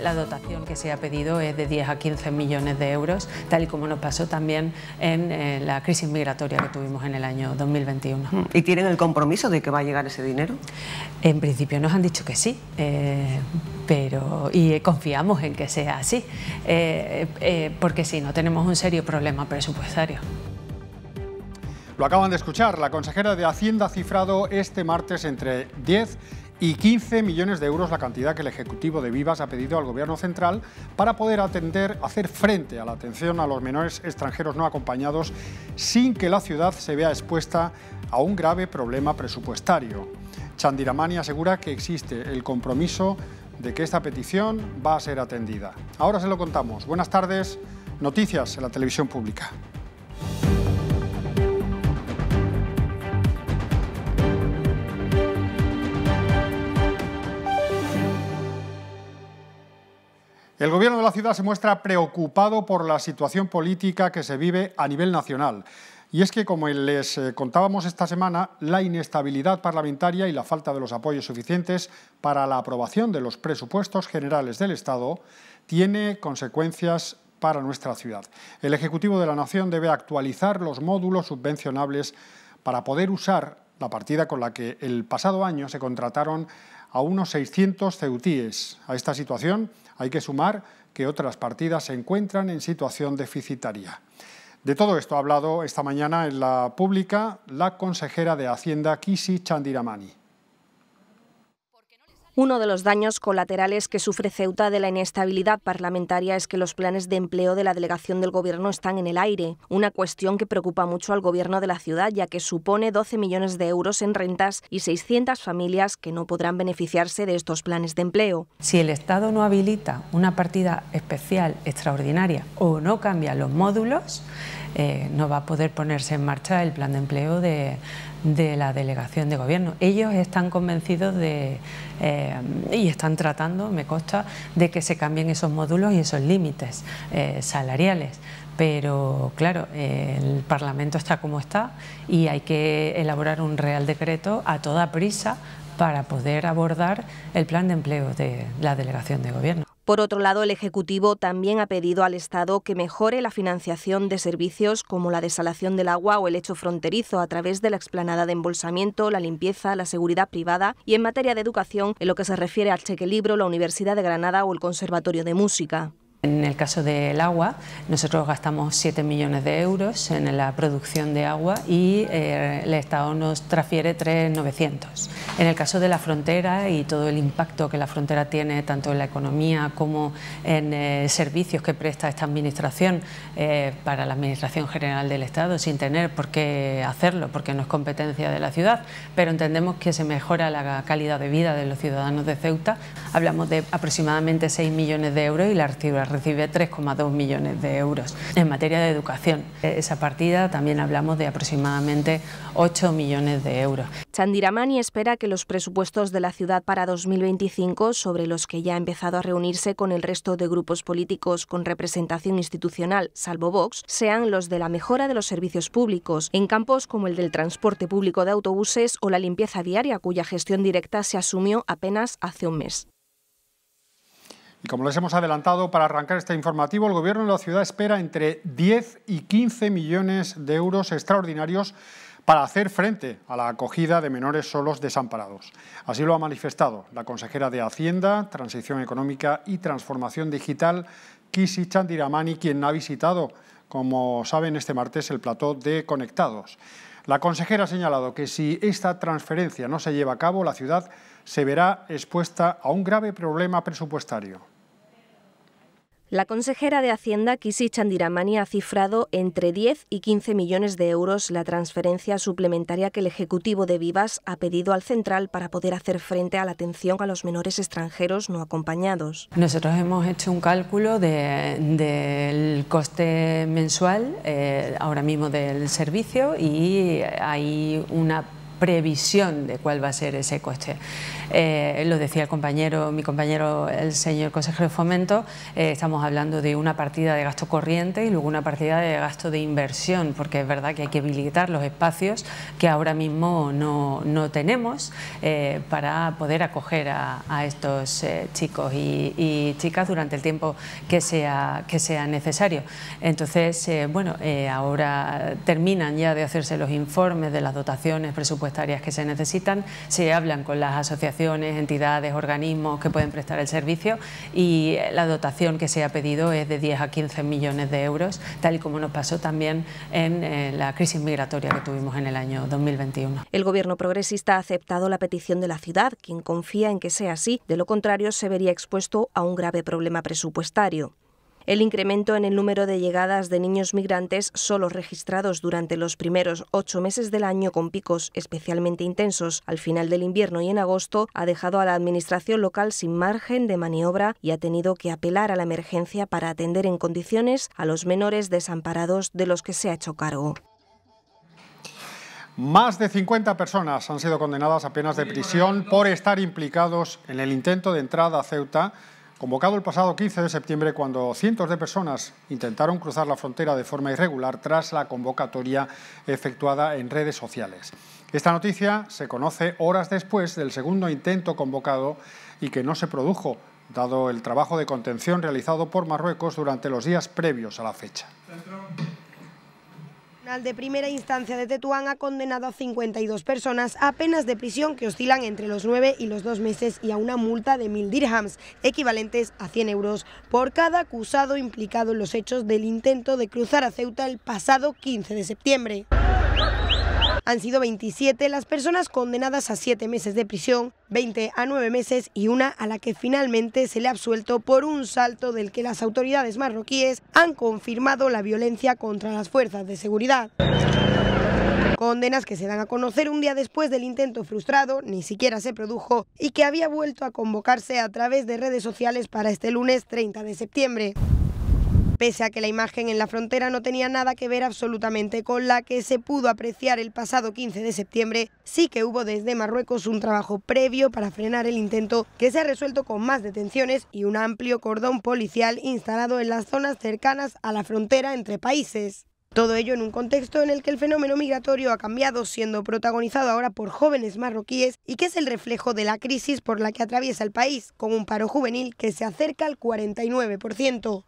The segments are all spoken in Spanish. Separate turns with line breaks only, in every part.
la dotación que se ha pedido es de 10 a 15 millones de euros, tal y como nos pasó también en eh, la crisis migratoria que tuvimos en el año 2021. Mm. ¿Y tienen el compromiso de que va a llegar ese dinero? En principio nos han dicho que sí, eh, pero y eh, confiamos en que sea así, porque si no tenemos un serio problema presupuestario.
Lo acaban de escuchar, la consejera de Hacienda ha cifrado este martes entre 10 y 15 millones de euros la cantidad que el Ejecutivo de Vivas ha pedido al Gobierno central para poder atender, hacer frente a la atención a los menores extranjeros no acompañados sin que la ciudad se vea expuesta a un grave problema presupuestario. Chandiramani asegura que existe el compromiso de que esta petición va a ser atendida. Ahora se lo contamos. Buenas tardes. Noticias en la televisión pública. El gobierno de la ciudad se muestra preocupado por la situación política que se vive a nivel nacional. Y es que, como les eh, contábamos esta semana, la inestabilidad parlamentaria y la falta de los apoyos suficientes para la aprobación de los presupuestos generales del Estado tiene consecuencias para nuestra ciudad. El Ejecutivo de la Nación debe actualizar los módulos subvencionables para poder usar la partida con la que el pasado año se contrataron a unos 600 ceutíes. A esta situación hay que sumar que otras partidas se encuentran en situación deficitaria. De todo esto ha hablado esta mañana en la pública la consejera de Hacienda, Kisi Chandiramani.
Uno de los daños colaterales que sufre Ceuta de la inestabilidad parlamentaria es que los planes de empleo de la delegación del Gobierno están en el aire, una cuestión que preocupa mucho al Gobierno de la ciudad, ya que supone 12 millones de euros en rentas y 600 familias que no podrán beneficiarse de estos planes de empleo.
Si el Estado no habilita una partida especial extraordinaria o no cambia los módulos, eh, no va a poder ponerse en marcha el plan de empleo de, la delegación de gobierno. Ellos están convencidos de, eh, y están tratando, me consta, de que se cambien esos módulos y esos límites eh, salariales. Pero claro, el Parlamento está como está y hay que elaborar un Real Decreto a toda prisa para poder abordar el plan de empleo de la delegación de gobierno.
Por otro lado, el Ejecutivo también ha pedido al Estado que mejore la financiación de servicios como la desalación del agua o el hecho fronterizo a través de la explanada de embolsamiento, la limpieza, la seguridad privada y en materia de educación, en lo que se refiere al cheque libro, la Universidad de Granada o el Conservatorio de Música.
En el caso del agua, nosotros gastamos 7 millones de euros en la producción de agua y eh, el Estado nos transfiere 3.900. En el caso de la frontera y todo el impacto que la frontera tiene tanto en la economía como en eh, servicios que presta esta Administración eh, para la Administración General del Estado, sin tener por qué hacerlo, porque no es competencia de la ciudad, pero entendemos que se mejora la calidad de vida de los ciudadanos de Ceuta. Hablamos de aproximadamente 6 millones de euros y la recibirá recibe 3,2 millones de euros. En materia de educación, esa partida también hablamos de aproximadamente 8 millones de euros.
Chandiramani espera que los presupuestos de la ciudad para 2025, sobre los que ya ha empezado a reunirse con el resto de grupos políticos con representación institucional, salvo Vox, sean los de la mejora de los servicios públicos, en campos como el del transporte público de autobuses o la limpieza diaria, cuya gestión directa se asumió apenas hace un mes.
Y como les hemos adelantado, para arrancar este informativo, el Gobierno de la ciudad espera entre 10 y 15 millones de euros extraordinarios para hacer frente a la acogida de menores solos desamparados. Así lo ha manifestado la consejera de Hacienda, Transición Económica y Transformación Digital, Kisi Chandiramani, quien ha visitado, como saben, este martes el plató de Conectados. La consejera ha señalado que si esta transferencia no se lleva a cabo, la ciudad se verá expuesta a un grave problema presupuestario.
La consejera de Hacienda, Kisi Chandiramani, ha cifrado entre 10 y 15 millones de euros la transferencia suplementaria que el Ejecutivo de Vivas ha pedido al Central para poder hacer frente a la atención a los menores extranjeros no acompañados.
Nosotros hemos hecho un cálculo del coste mensual eh, ahora mismo del servicio y hay una previsión de cuál va a ser ese coste. Eh, lo decía el compañero, mi compañero, el señor consejero de Fomento, eh, estamos hablando de una partida de gasto corriente y luego una partida de gasto de inversión, porque es verdad que hay que habilitar los espacios que ahora mismo no, tenemos eh, para poder acoger a, estos chicos y, chicas durante el tiempo que sea, que sea necesario. Entonces, bueno, ahora terminan ya de hacerse los informes de las dotaciones presupuestarias que se necesitan, se hablan con las asociaciones entidades, organismos que pueden prestar el servicio y la dotación que se ha pedido es de 10 a 15 millones de euros, tal y como nos pasó también en eh, la crisis migratoria que tuvimos en el año 2021.
El gobierno progresista ha aceptado la petición de la ciudad, quien confía en que sea así, de lo contrario se vería expuesto a un grave problema presupuestario. El incremento en el número de llegadas de niños migrantes solo registrados durante los primeros ocho meses del año con picos especialmente intensos al final del invierno y en agosto ha dejado a la administración local sin margen de maniobra y ha tenido que apelar a la emergencia para atender en condiciones a los menores desamparados de los que se ha hecho cargo.
Más de 50 personas han sido condenadas a penas de prisión por estar implicados en el intento de entrada a Ceuta convocado el pasado 15 de septiembre cuando cientos de personas intentaron cruzar la frontera de forma irregular tras la convocatoria efectuada en redes sociales. Esta noticia se conoce horas después del segundo intento convocado y que no se produjo, dado el trabajo de contención realizado por Marruecos durante los días previos a la fecha
tribunal de primera instancia de Tetuán ha condenado a 52 personas a penas de prisión que oscilan entre los 9 y los 2 meses y a una multa de 1.000 dirhams, equivalentes a 100 euros, por cada acusado implicado en los hechos del intento de cruzar a Ceuta el pasado 15 de septiembre. Han sido 27 las personas condenadas a 7 meses de prisión, 20 a 9 meses y una a la que finalmente se le ha absuelto por un salto del que las autoridades marroquíes han confirmado la violencia contra las fuerzas de seguridad. Condenas que se dan a conocer un día después del intento frustrado, ni siquiera se produjo, y que había vuelto a convocarse a través de redes sociales para este lunes 30 de septiembre pese a que la imagen en la frontera no tenía nada que ver absolutamente con la que se pudo apreciar el pasado 15 de septiembre, sí que hubo desde Marruecos un trabajo previo para frenar el intento que se ha resuelto con más detenciones y un amplio cordón policial instalado en las zonas cercanas a la frontera entre países. Todo ello en un contexto en el que el fenómeno migratorio ha cambiado, siendo protagonizado ahora por jóvenes marroquíes y que es el reflejo de la crisis por la que atraviesa el país, con un paro juvenil que se acerca al 49%.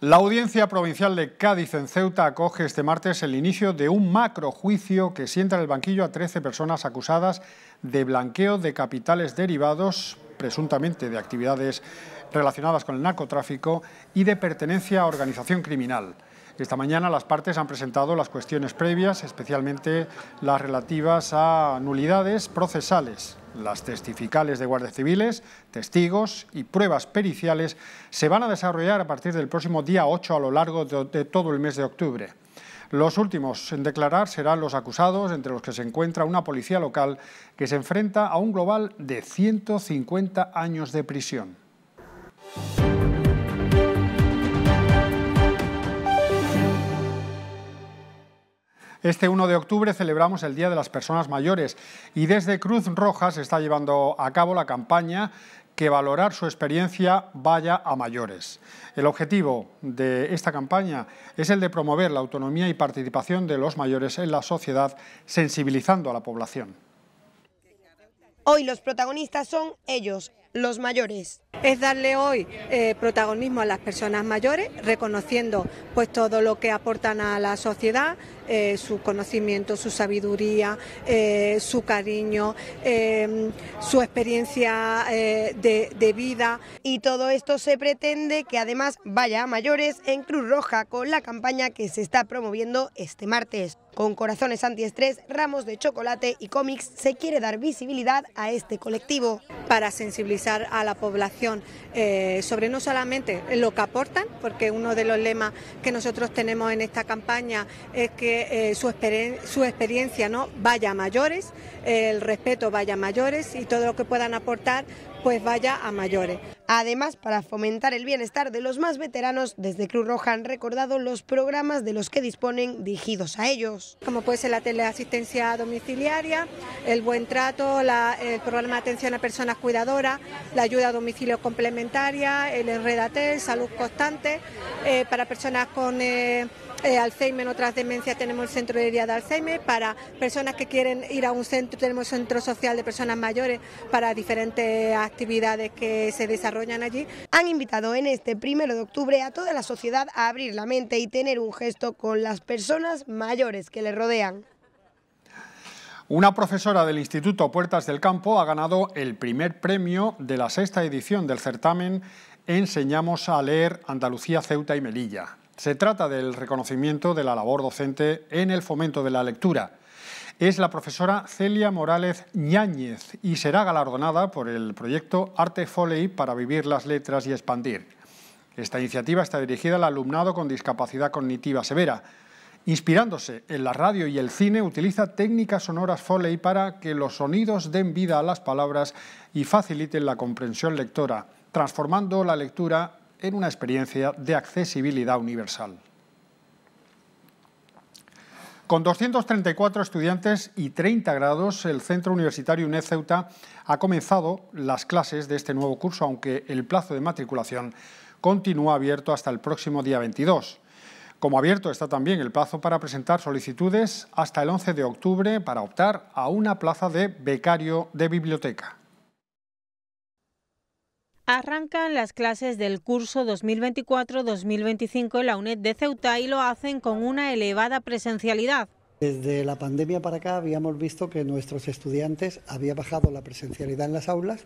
La Audiencia Provincial de Cádiz en Ceuta acoge este martes el inicio de un macrojuicio que sienta en el banquillo a 13 personas acusadas de blanqueo de capitales derivados, presuntamente de actividades relacionadas con el narcotráfico y de pertenencia a organización criminal. Esta mañana las partes han presentado las cuestiones previas, especialmente las relativas a nulidades procesales. Las testificales de guardias civiles, testigos y pruebas periciales se van a desarrollar a partir del próximo día 8 a lo largo de todo el mes de octubre. Los últimos en declarar serán los acusados, entre los que se encuentra una policía local que se enfrenta a un global de 150 años de prisión. Este 1 de octubre celebramos el Día de las Personas Mayores y desde Cruz Roja se está llevando a cabo la campaña que valorar su experiencia vaya a mayores. El objetivo de esta campaña es el de promover la autonomía y participación de los mayores en la sociedad, sensibilizando a la población.
Hoy los protagonistas son ellos, los mayores.
Es darle hoy eh, protagonismo a las personas mayores, reconociendo pues todo lo que aportan a la sociedad, eh, su conocimiento, su sabiduría, eh, su cariño, su experiencia de, de vida. Y todo esto se pretende que además vaya a mayores
en Cruz Roja con la campaña que se está promoviendo este martes. Con corazones
antiestrés, ramos de chocolate y cómics se quiere dar visibilidad a este colectivo. Para sensibilizar a la población eh, sobre no solamente lo que aportan, porque uno de los lemas que nosotros tenemos en esta campaña es que eh, su, experiencia ¿no? vaya a mayores, el respeto vaya a mayores y todo lo que puedan aportar pues vaya a mayores. Además, para fomentar el bienestar de los más veteranos, desde Cruz Roja han recordado los programas de los que disponen dirigidos a ellos. Como puede ser la teleasistencia domiciliaria, el buen trato, el programa de atención a personas cuidadoras, la ayuda a domicilio complementaria, el enredatel, salud constante, eh, para personas con... Eh, ...Alzheimer, eh, Alzheimer, otras demencias, tenemos el centro de día de Alzheimer. Para personas que quieren ir a un centro, tenemos el centro social de personas mayores para diferentes actividades que se desarrollan allí. Han invitado en este primero de octubre a toda la
sociedad a abrir la mente y tener un gesto con las personas mayores que le rodean.
Una profesora del Instituto Puertas del Campo ha ganado el primer premio de la sexta edición del certamen Enseñamos a leer Andalucía, Ceuta y Melilla. Se trata del reconocimiento de la labor docente en el fomento de la lectura. Es la profesora Celia Morales Ñáñez y será galardonada por el proyecto Arte Foley para vivir las letras y expandir. Esta iniciativa está dirigida al alumnado con discapacidad cognitiva severa. Inspirándose en la radio y el cine, utiliza técnicas sonoras Foley para que los sonidos den vida a las palabras y faciliten la comprensión lectora, transformando la lectura en una experiencia de accesibilidad universal. Con 234 estudiantes y 30 grados, el Centro Universitario UNED Ceuta ha comenzado las clases de este nuevo curso, aunque el plazo de matriculación continúa abierto hasta el próximo día 22. Como abierto está también el plazo para presentar solicitudes hasta el 11 de octubre para optar a una plaza de becario de biblioteca.
Arrancan las clases del curso 2024-2025 en la UNED de Ceuta y lo hacen con una elevada presencialidad.
Desde la pandemia para acá habíamos visto que nuestros estudiantes había bajado la presencialidad en las aulas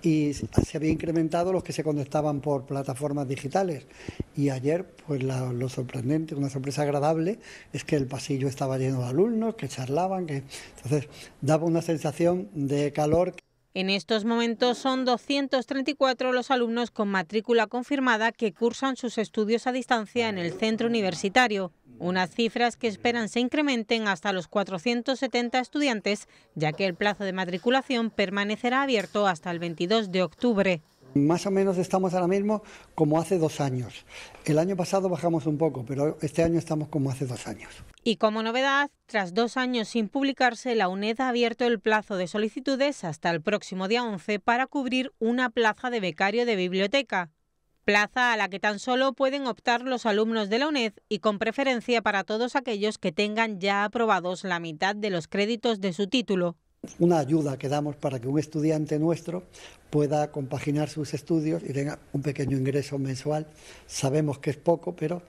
y se había incrementado los que se conectaban por plataformas digitales. Y ayer, pues lo sorprendente, una sorpresa agradable, es que el pasillo estaba lleno de alumnos que charlaban, que entonces daba una sensación de calor.
En estos momentos son 234 los alumnos con matrícula confirmada que cursan sus estudios a distancia en el centro universitario, unas cifras que esperan se incrementen hasta los 470 estudiantes, ya que el plazo de matriculación permanecerá abierto hasta el 22 de octubre.
Más o menos estamos ahora mismo como hace dos años. El año pasado bajamos un poco, pero este año estamos como hace dos años.
Y como novedad, tras dos años sin publicarse, la UNED ha abierto el plazo de solicitudes hasta el próximo día 11 para cubrir una plaza de becario de biblioteca. Plaza a la que tan solo pueden optar los alumnos de la UNED y con preferencia para todos aquellos que tengan ya aprobados la mitad de los créditos de su título
una ayuda que damos para que un estudiante nuestro pueda compaginar sus estudios y tenga un pequeño ingreso mensual. Sabemos que es poco, pero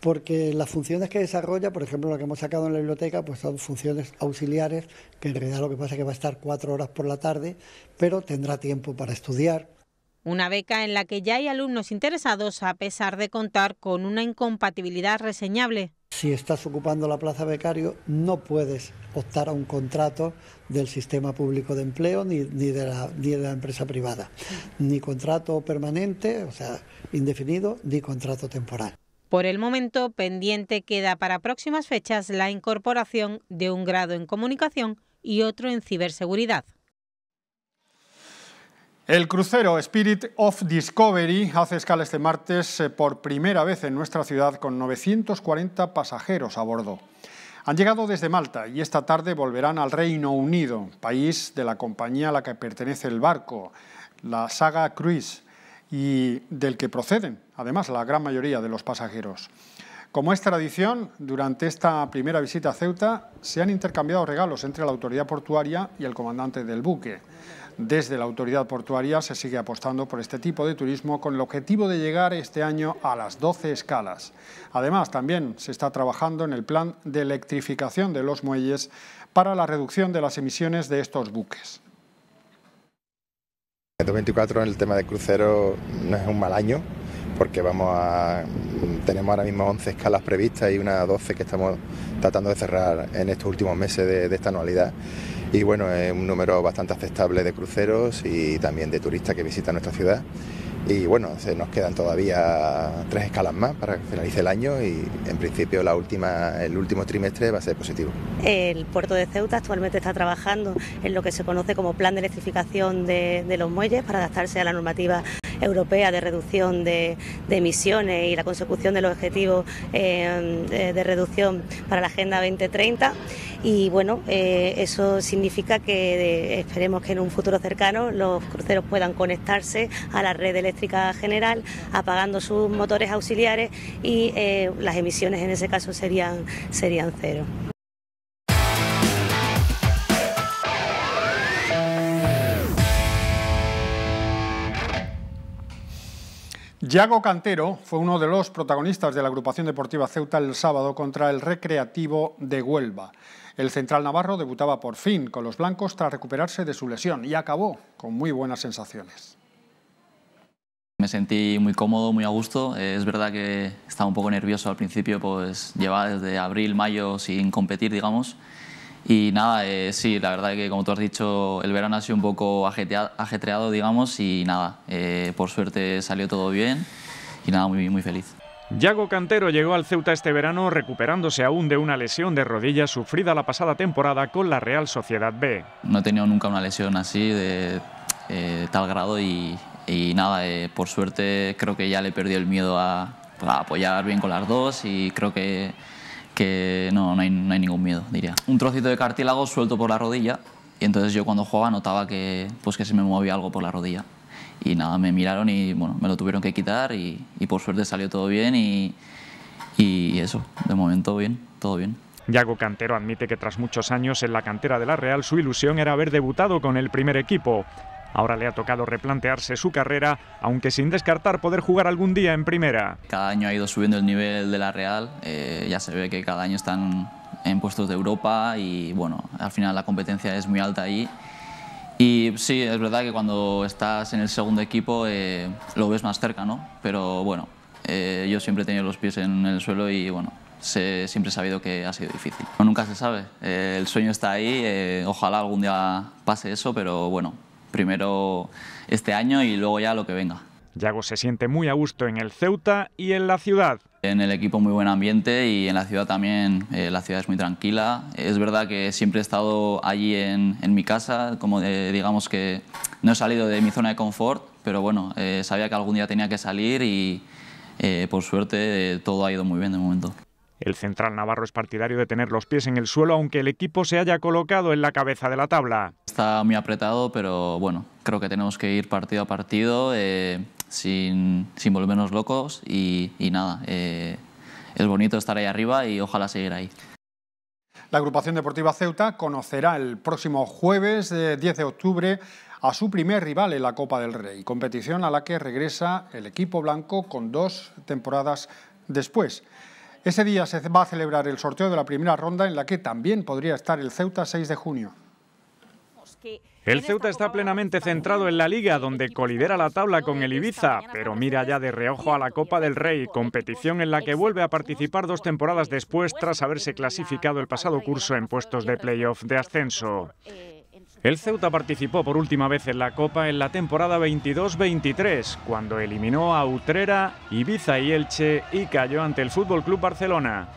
porque las funciones que desarrolla, por ejemplo, lo que hemos sacado en la biblioteca, pues son funciones auxiliares, que en realidad lo que pasa es que va a estar cuatro horas por la tarde, pero tendrá tiempo para estudiar.
Una beca en la que ya hay alumnos interesados a pesar de contar con una incompatibilidad reseñable
si estás ocupando la plaza becario, no puedes optar a un contrato del sistema público de empleo ni, de, la, de la empresa privada. Ni contrato permanente, o sea, indefinido, ni contrato temporal.
Por el momento, pendiente queda para próximas fechas la incorporación de un grado en comunicación y otro en ciberseguridad.
El crucero Spirit of Discovery hace escala este martes eh, por primera vez en nuestra ciudad con 940 pasajeros a bordo. Han llegado desde Malta y esta tarde volverán al Reino Unido, país de la compañía a la que pertenece el barco, la Saga Cruise, y del que proceden, además, la gran mayoría de los pasajeros. Como es tradición, durante esta primera visita a Ceuta se han intercambiado regalos entre la autoridad portuaria y el comandante del buque. Desde la autoridad portuaria se sigue apostando por este tipo de turismo con el objetivo de llegar este año a las 12 escalas. Además, también se está trabajando en el plan de electrificación de los muelles para la reducción de las emisiones de estos buques. 2024 en el tema de crucero no es un mal año porque tenemos ahora mismo 11 escalas previstas y una 12 que estamos tratando de cerrar en estos últimos meses de esta anualidad. Y bueno, es un número bastante aceptable de cruceros y también de turistas que visitan nuestra ciudad. Y bueno, se nos quedan todavía tres escalas más para que finalice el año y en principio la última, el último trimestre va a ser positivo.
El puerto de Ceuta actualmente está trabajando en lo que se conoce como plan de electrificación de, los muelles para adaptarse a la normativa europea de reducción de, emisiones y la consecución de los objetivos eh, de, reducción para la Agenda 2030. Y bueno, eh, eso significa que eh, esperemos que en un futuro cercano los cruceros puedan conectarse a la red eléctrica General, apagando sus motores auxiliares y eh, las emisiones en ese caso serían, serían cero.
Yago Cantero fue uno de los protagonistas de la agrupación deportiva Ceuta el sábado contra el Recreativo de Huelva. El central navarro debutaba por fin con los blancos tras recuperarse de su lesión y acabó con muy buenas sensaciones
me sentí muy cómodo, muy a gusto. Eh, es verdad que estaba un poco nervioso al principio, pues llevaba desde abril, mayo sin competir, digamos. Y nada, eh, sí, la verdad que como tú has dicho, el verano ha sido un poco ajetreado, digamos, y nada, eh, por suerte salió todo bien y nada, muy, muy feliz. Yago
Cantero llegó al Ceuta este verano recuperándose aún de una lesión de rodilla sufrida la pasada temporada con la Real Sociedad B.
No he tenido nunca una lesión así de tal grado y, y nada, eh, por suerte creo que ya le perdió el miedo pues, a, apoyar bien con las dos y creo que, que no, no hay, ningún miedo, diría. Un trocito de cartílago suelto por la rodilla y entonces yo cuando jugaba notaba que, pues, que se me movía algo por la rodilla. Y nada, me miraron y me lo tuvieron que quitar y, por suerte salió todo bien y, y eso, de momento bien, todo bien. Yago Cantero admite que tras muchos
años en la cantera de la Real su ilusión era haber debutado con el primer equipo. Ahora le ha tocado replantearse su carrera, aunque sin descartar poder jugar algún día en primera.
Cada año ha ido subiendo el nivel de la Real, eh, ya se ve que cada año están en puestos de Europa y bueno, al final la competencia es muy alta ahí. Y sí, es verdad que cuando estás en el segundo equipo eh, lo ves más cerca, ¿no? Pero bueno, eh, yo siempre he tenido los pies en el suelo y bueno, siempre he sabido que ha sido difícil. nunca se sabe, el sueño está ahí, ojalá algún día pase eso, pero bueno, primero este año y luego ya lo que venga. Yago se siente muy a gusto en el Ceuta y en la ciudad. En el equipo muy buen ambiente y en la ciudad también, eh, la ciudad es muy tranquila. Es verdad que siempre he estado allí en, mi casa, como eh, digamos que no he salido de mi zona de confort, pero bueno, eh, sabía que algún día tenía que salir y por suerte todo ha ido muy bien de momento. El central navarro es partidario de tener los pies en el suelo, aunque el equipo se
haya colocado en la cabeza de la tabla.
Está muy apretado, pero bueno, creo que tenemos que ir partido a partido, eh, sin, volvernos locos y, nada. Eh, es bonito estar ahí arriba y ojalá seguir ahí.
La agrupación deportiva Ceuta conocerá el próximo jueves 10 eh, de octubre a su primer rival en la Copa del Rey, competición a la que regresa el equipo blanco con dos temporadas después. Ese día se va a celebrar el sorteo de la primera ronda en la que también podría estar el Ceuta 6 de junio.
El Ceuta está plenamente centrado en la liga, donde colidera la tabla con el Ibiza, pero mira ya de reojo a la Copa del Rey, competición en la que vuelve a participar dos temporadas después tras haberse clasificado el pasado curso en puestos de playoff de ascenso. El Ceuta participó por última vez en la Copa en la temporada 22-23, cuando eliminó a Utrera, Ibiza y Elche y cayó ante el Fútbol Club Barcelona.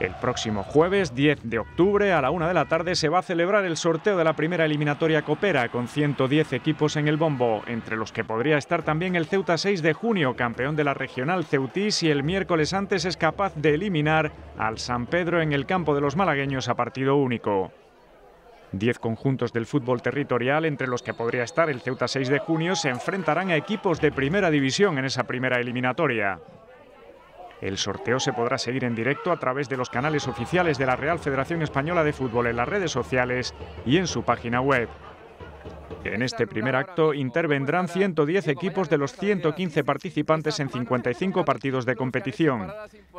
El próximo jueves 10 de octubre a la una de la tarde se va a celebrar el sorteo de la primera eliminatoria copera con 110 equipos en el bombo, entre los que podría estar también el Ceuta 6 de junio, campeón de la regional Ceutí si el miércoles antes es capaz de eliminar al San Pedro en el campo de los malagueños a partido único. Diez conjuntos del fútbol territorial, entre los que podría estar el Ceuta 6 de junio, se enfrentarán a equipos de primera división en esa primera eliminatoria. El sorteo se podrá seguir en directo a través de los canales oficiales de la Real Federación Española de Fútbol en las redes sociales y en su página web. En este primer acto intervendrán 110 equipos de los 115 participantes en 55 partidos de competición.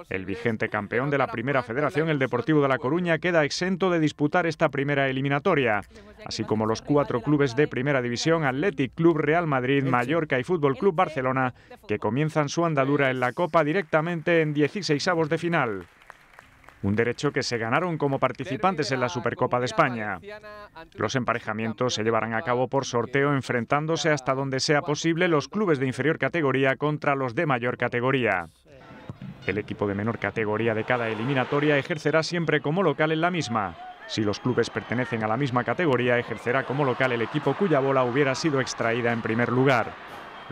El vigente campeón de la primera federación, el Deportivo de La Coruña, queda exento de disputar esta primera eliminatoria, así como los cuatro clubes de primera división, Athletic Club, Real Madrid, Mallorca y Fútbol Club Barcelona, que comienzan su andadura en la Copa directamente en 16avos de final un derecho que se ganaron como participantes en la Supercopa de España. Los emparejamientos se llevarán a cabo por sorteo enfrentándose hasta donde sea posible los clubes de inferior categoría contra los de mayor categoría. El equipo de menor categoría de cada eliminatoria ejercerá siempre como local en la misma. Si los clubes pertenecen a la misma categoría, ejercerá como local el equipo cuya bola hubiera sido extraída en primer lugar.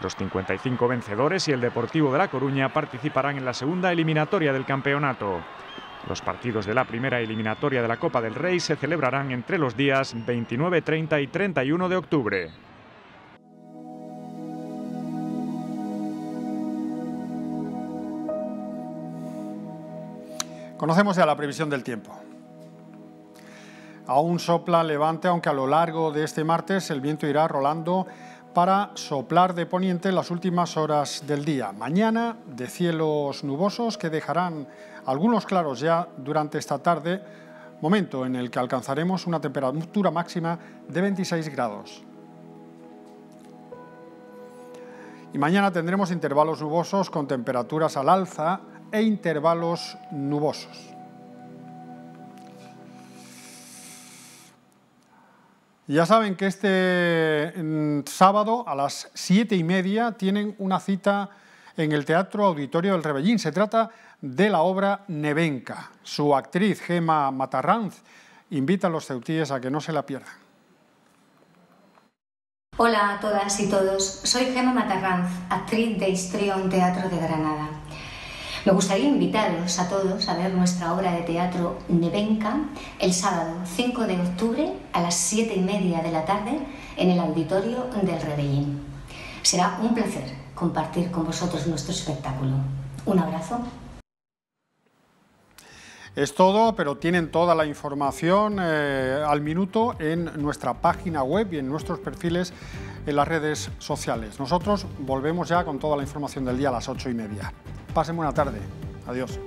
Los 55 vencedores y el Deportivo de La Coruña participarán en la segunda eliminatoria del campeonato. Los partidos de la primera eliminatoria de la Copa del Rey se celebrarán entre los días 29, 30 y 31 de octubre.
Conocemos ya la previsión del tiempo. Aún sopla levante, aunque a lo largo de este martes el viento irá rolando para soplar de poniente las últimas horas del día. Mañana de cielos nubosos que dejarán algunos claros ya durante esta tarde, momento en el que alcanzaremos una temperatura máxima de 26 grados. Y mañana tendremos intervalos nubosos con temperaturas al alza e intervalos nubosos. Ya saben que este mm, sábado a las siete y media tienen una cita en el Teatro Auditorio del Rebellín. Se trata de la obra Nevenka. Su actriz, Gema Matarranz, invita a los ceutíes a que no se la pierdan.
Hola a todas y todos. Soy Gema Matarranz, actriz de Histrión Teatro de Granada. Me gustaría invitaros a todos a ver nuestra obra de teatro Nevenka el sábado 5 de octubre a las 7 y media de la tarde en el auditorio del Rebellín. Será un placer compartir con vosotros nuestro espectáculo. Un abrazo
es todo, pero tienen toda la información eh, al minuto en nuestra página web y en nuestros perfiles en las redes sociales. Nosotros volvemos ya con toda la información del día a las ocho y media. Pasen buena tarde. Adiós.